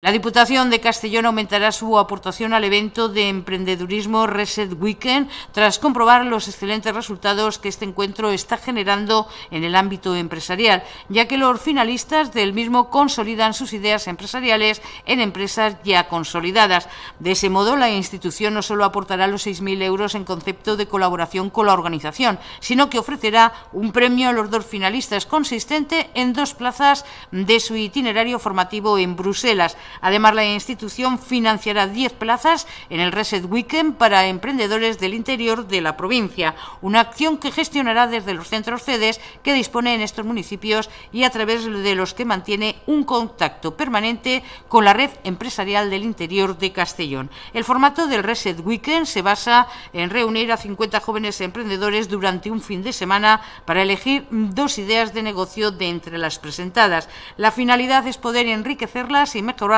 La Diputación de Castellón aumentará su aportación al evento de emprendedurismo Reset Weekend tras comprobar los excelentes resultados que este encuentro está generando en el ámbito empresarial, ya que los finalistas del mismo consolidan sus ideas empresariales en empresas ya consolidadas. De ese modo, la institución no solo aportará los 6.000 euros en concepto de colaboración con la organización, sino que ofrecerá un premio a los dos finalistas consistente en dos plazas de su itinerario formativo en Bruselas. Además, la institución financiará 10 plazas en el Reset Weekend para emprendedores del interior de la provincia, una acción que gestionará desde los centros CEDES que disponen en estos municipios y a través de los que mantiene un contacto permanente con la red empresarial del interior de Castellón. El formato del Reset Weekend se basa en reunir a 50 jóvenes emprendedores durante un fin de semana para elegir dos ideas de negocio de entre las presentadas. La finalidad es poder enriquecerlas y mejorar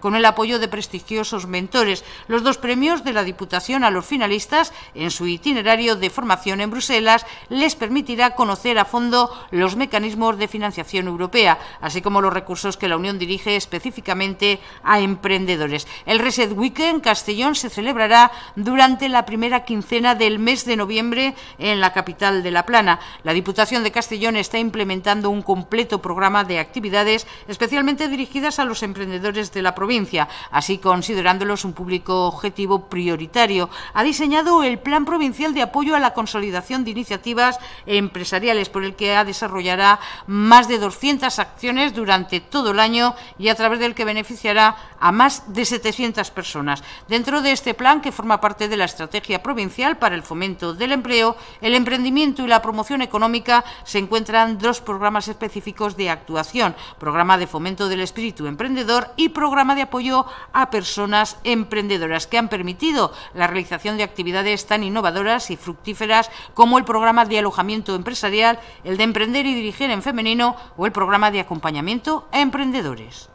con el apoyo de prestigiosos mentores. Los dos premios de la Diputación a los finalistas en su itinerario de formación en Bruselas les permitirá conocer a fondo los mecanismos de financiación europea, así como los recursos que la Unión dirige específicamente a emprendedores. El Reset Weekend Castellón se celebrará durante la primera quincena del mes de noviembre en la capital de La Plana. La Diputación de Castellón está implementando un completo programa de actividades especialmente dirigidas a los emprendedores de la provincia, así considerándolos un público objetivo prioritario. Ha diseñado el Plan Provincial de Apoyo a la Consolidación de Iniciativas Empresariales, por el que desarrollará más de 200 acciones durante todo el año y a través del que beneficiará a más de 700 personas. Dentro de este plan, que forma parte de la Estrategia Provincial para el Fomento del Empleo, el emprendimiento y la promoción económica, se encuentran dos programas específicos de actuación, programa de fomento del espíritu emprendedor y y programa de apoyo a personas emprendedoras que han permitido la realización de actividades tan innovadoras y fructíferas como el programa de alojamiento empresarial, el de emprender y dirigir en femenino o el programa de acompañamiento a emprendedores.